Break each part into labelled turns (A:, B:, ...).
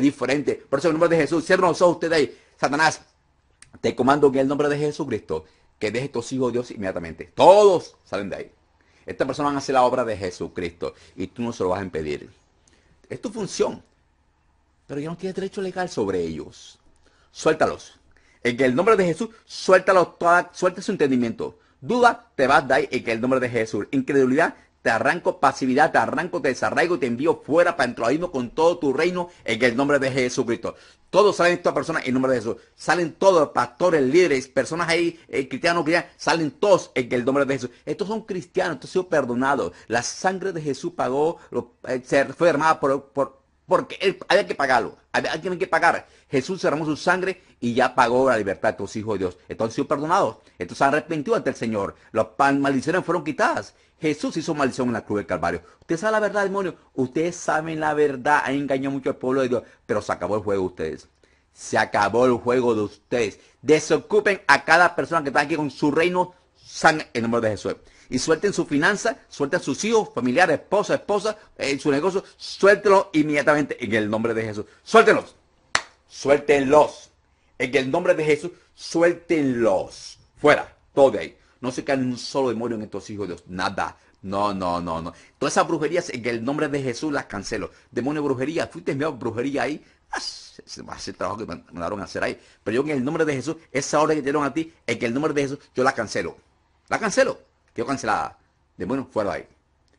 A: diferente. Por eso el nombre de Jesús, cierren los ojos ustedes ahí. Satanás, te comando en el nombre de Jesucristo que dejes tus hijos de Dios inmediatamente. Todos salen de ahí. esta persona van a hacer la obra de Jesucristo y tú no se lo vas a impedir. Es tu función. Pero ya no tienes derecho legal sobre ellos. Suéltalos. En el nombre de Jesús, suéltalos toda, suelta su entendimiento. Duda, te vas de ahí en el nombre de Jesús. Incredulidad, te arranco pasividad, te arranco, te desarraigo, te envío fuera para mismo con todo tu reino en el nombre de Jesucristo. Todos salen estas personas en nombre de Jesús. Salen todos, pastores, líderes, personas ahí, eh, cristianos, cristianos, salen todos en el nombre de Jesús. Estos son cristianos, estos han sido perdonados. La sangre de Jesús pagó, lo, eh, se fue armada por, por, porque él, había que pagarlo, había, que pagar. Jesús cerramos su sangre y ya pagó la libertad de tus hijos de Dios. Entonces han sido perdonados, estos han arrepentido ante el Señor. Las maldiciones fueron quitadas Jesús hizo maldición en la cruz del Calvario. Usted sabe la verdad, demonio. Ustedes saben la verdad. Ha engañado mucho al pueblo de Dios. Pero se acabó el juego de ustedes. Se acabó el juego de ustedes. Desocupen a cada persona que está aquí con su reino san en nombre de Jesús. Y suelten su finanza, suelten a sus hijos, familiares, esposa, esposa, en eh, su negocio. Suéltenlos inmediatamente en el nombre de Jesús. Suéltenlos. Suéltenlos. En el nombre de Jesús, suéltenlos. Fuera. Todo de ahí. No se caen un solo demonio en estos hijos de Dios. Nada. No, no, no, no. Todas esas brujerías en el nombre de Jesús las cancelo. Demonio brujería, fuiste enviado brujería ahí. Ah, se va a trabajo que mandaron a hacer ahí. Pero yo en el nombre de Jesús, esa orden que dieron a ti, en el nombre de Jesús, yo la cancelo. La cancelo. Quedó cancelada. Demonio, fuera de ahí.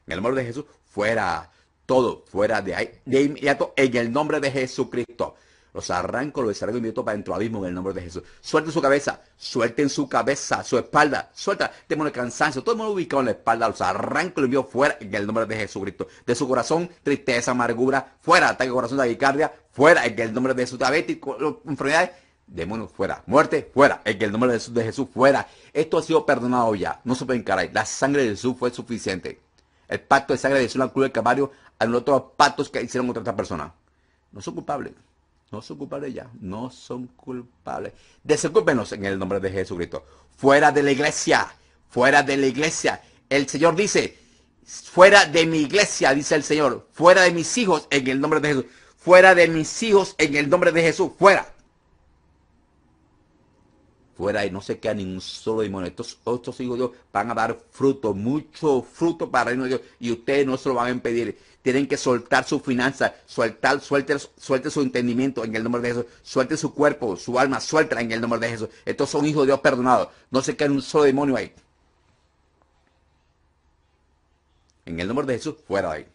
A: En el nombre de Jesús, fuera. Todo, fuera de ahí. De inmediato, en el nombre de Jesucristo. Los arranco, los desarrollo meto para dentro abismo en el nombre de Jesús. Suelten su cabeza, suelten su cabeza, su espalda, suelta, Temor de cansancio, todo el mundo ubicado en la espalda, los arranco y los fuera en el nombre de Jesucristo. De su corazón, tristeza, amargura, fuera, ataque de corazón de fuera en el nombre de Jesús, diabetes, enfermedades, demonios fuera, muerte fuera, en el nombre de Jesús, fuera. Esto ha sido perdonado ya, no se pueden encarar, la sangre de Jesús fue suficiente. El pacto de sangre de Jesús en la cruz del caballo a los otros pactos que hicieron contra esta persona. No son culpables. No son culpables ya, no son culpables. Desocúpenos en el nombre de Jesucristo. Fuera de la iglesia, fuera de la iglesia. El Señor dice, fuera de mi iglesia, dice el Señor, fuera de mis hijos en el nombre de Jesús. Fuera de mis hijos en el nombre de Jesús, fuera fuera y no se queda ni un solo demonio. Estos otros hijos de Dios van a dar fruto, mucho fruto para el reino de Dios y ustedes no se lo van a impedir. Tienen que soltar su finanza, suelta suelte, suelte su entendimiento en el nombre de Jesús, suelte su cuerpo, su alma, suelta en el nombre de Jesús. Estos son hijos de Dios perdonados, no se queda un solo demonio ahí. En el nombre de Jesús, fuera de ahí.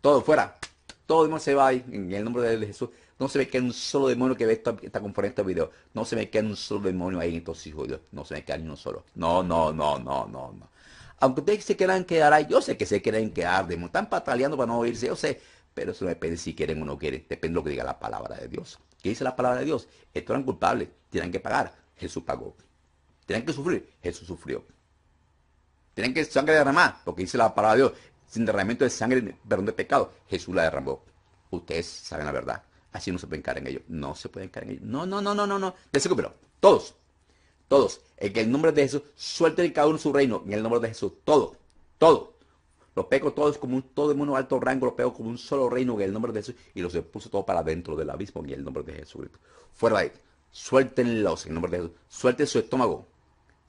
A: Todo fuera. Todo demonio se va ahí. En el nombre de Jesús, no se me queda un solo demonio que ve esta, esta conferencia de video. No se me queda un solo demonio ahí en estos hijos de Dios. No se me queda ni uno solo. No, no, no, no, no, no. Aunque ustedes se quieran quedar ahí, yo sé que se quieren quedar, de están pataleando para no oírse, yo sé, pero eso no depende si quieren o no quieren, depende de lo que diga la palabra de Dios. ¿Qué dice la palabra de Dios? Estos eran culpables, tienen que pagar, Jesús pagó. Tienen que sufrir, Jesús sufrió. Tienen que sangre derramar, porque dice la palabra de Dios, sin derramamiento de sangre, perdón de pecado, Jesús la derramó. Ustedes saben la verdad. Así no se pueden encarar en ellos. No se pueden encarar en ellos. No, no, no, no, no, no. Ya Todos. Todos. En el nombre de Jesús, suelten cada uno su reino. En el nombre de Jesús. Todo. Todo. Los pecos, todos como un, todo el mundo alto rango, los pego como un solo reino en el nombre de Jesús. Y los puso todo para dentro del abismo en el nombre de Jesús. Fuera de ahí. Suéltenlos en el nombre de Jesús. Suelten su estómago.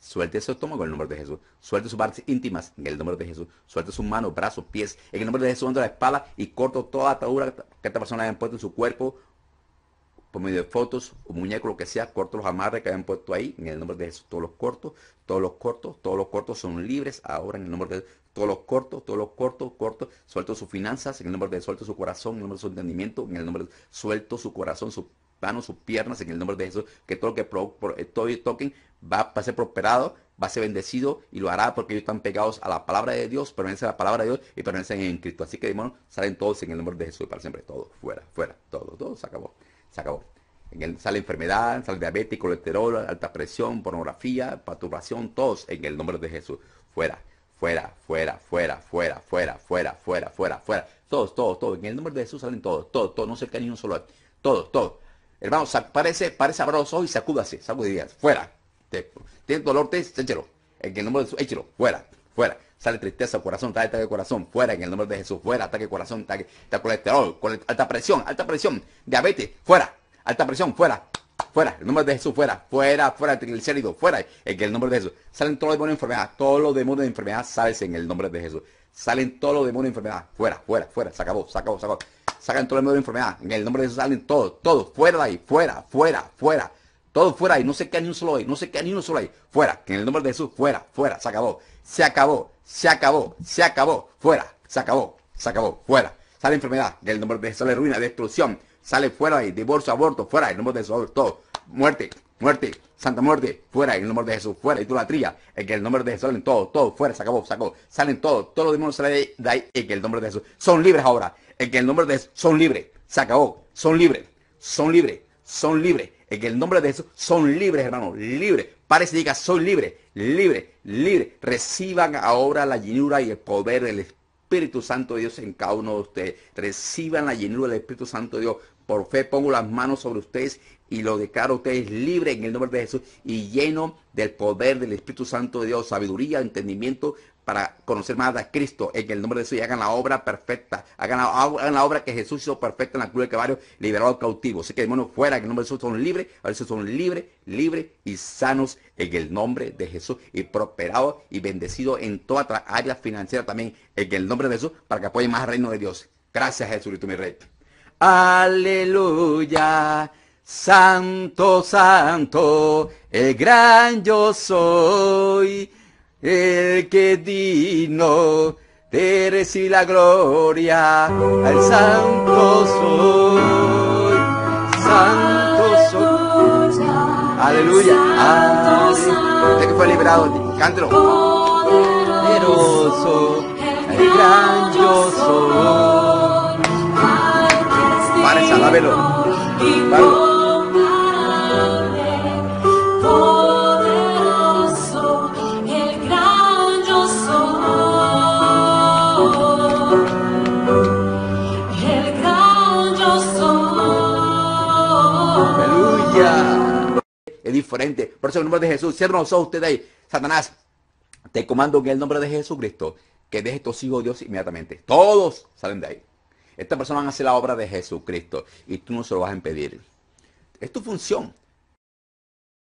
A: Suelte su estómago en el nombre de Jesús. Suelte sus partes íntimas en el nombre de Jesús. Suelte sus manos, brazos, pies. En el nombre de Jesús ando la espalda y corto toda atadura que esta persona haya puesto en su cuerpo. Por medio de fotos, o muñeco, lo que sea, corto los amarres que hayan puesto ahí. En el nombre de Jesús, todos los cortos, todos los cortos, todos los cortos son libres ahora en el nombre de Jesús todos los cortos, todos los cortos, cortos, suelto sus finanzas, en el nombre de suelto su corazón, en el nombre de su entendimiento, en el nombre de suelto su corazón, su manos, sus piernas en el nombre de Jesús, que todo lo que eh, toquen va, a ser prosperado, va a ser bendecido y lo hará porque ellos están pegados a la palabra de Dios, permanecen a la palabra de Dios y permanecen en Cristo. Así que hermano, salen todos en el nombre de Jesús para siempre, todos, fuera, fuera, todo, todo, se acabó, se acabó. En el, sale enfermedad, sale diabetes, colesterol, alta presión, pornografía, perturbación, todos en el nombre de Jesús, fuera fuera, fuera, fuera, fuera, fuera, fuera, fuera, fuera, fuera. Todos, todos, todos. En el nombre de Jesús salen todos, todos, todos. No se cae ni un solo. Todos, todos. Hermano, parece, parece sabroso los ojos y sacúdase, días fuera. Tiene dolor, te, échelo. En el nombre de Jesús, fuera, fuera. Sale tristeza, corazón, trae de corazón, fuera en el nombre de Jesús, fuera, ataque corazón, ataque, colesterol, alta presión, alta presión, diabetes, fuera, alta presión, fuera, fuera, el nombre de Jesús, fuera, fuera, fuera, triglicéridos, fuera, en el nombre de Jesús. Salen todos los demonios de enfermedad, todos los demonios de enfermedad, sales en el nombre de Jesús. Salen todos los demonios de enfermedad, fuera, fuera, fuera, se acabó, se acabó, se acabó sacan todo el mundo de enfermedad. En el nombre de Jesús salen todo, todo, fuera de ahí, fuera, fuera, fuera. Todo fuera ahí, no se queda ni un solo ahí, no se queda ni un solo ahí. Fuera, en el nombre de Jesús, fuera, fuera, se acabó, se acabó, se acabó, se acabó, fuera, se acabó, se acabó, fuera. Sale enfermedad, en el nombre de Jesús sale ruina, destrucción, sale fuera de ahí, divorcio, aborto, fuera, en el nombre de Jesús, todo, muerte, Muerte, Santa Muerte, fuera en el nombre de Jesús, fuera Y tú la idolatría, en que el nombre de Jesús, salen todo, todo, fuera, se acabó, sacó, salen todos, todos los demonios salen de ahí, en el nombre de Jesús, son libres ahora, en que el nombre de Jesús, son libres, se acabó, son libres, son libres, son libres, en el nombre de Jesús, son libres, hermano, libres, parece diga, son libres, libres, libres, reciban ahora la llenura y el poder del Espíritu Santo de Dios en cada uno de ustedes, reciban la llenura del Espíritu Santo de Dios, por fe pongo las manos sobre ustedes y lo declaro a ustedes libre en el nombre de Jesús y lleno del poder del Espíritu Santo de Dios, sabiduría, entendimiento para conocer más a Cristo en el nombre de Jesús y hagan la obra perfecta, hagan la, la obra que Jesús hizo perfecta en la cruz de caballo, liberado al cautivo. Así que demonios fuera, en el nombre de Jesús son libres, ahora son libres, libres y sanos en el nombre de Jesús y prosperados y bendecidos en toda área financiera también en el nombre de Jesús para que apoyen más al reino de Dios. Gracias Jesús y mi rey. Aleluya. Santo, santo, el gran yo soy, el que digno de recibir la gloria, al santo soy, santo soy. Aleluya. santo, este santo, que fue Poderoso, el gran yo soy yo ¡Aleluya! Es diferente. Por eso en el nombre de Jesús, Cierro los ojos ustedes ahí. Satanás, te comando en el nombre de Jesucristo que dejes estos hijos de Dios inmediatamente. Todos salen de ahí. Esta persona va a hacer la obra de Jesucristo y tú no se lo vas a impedir. Es tu función.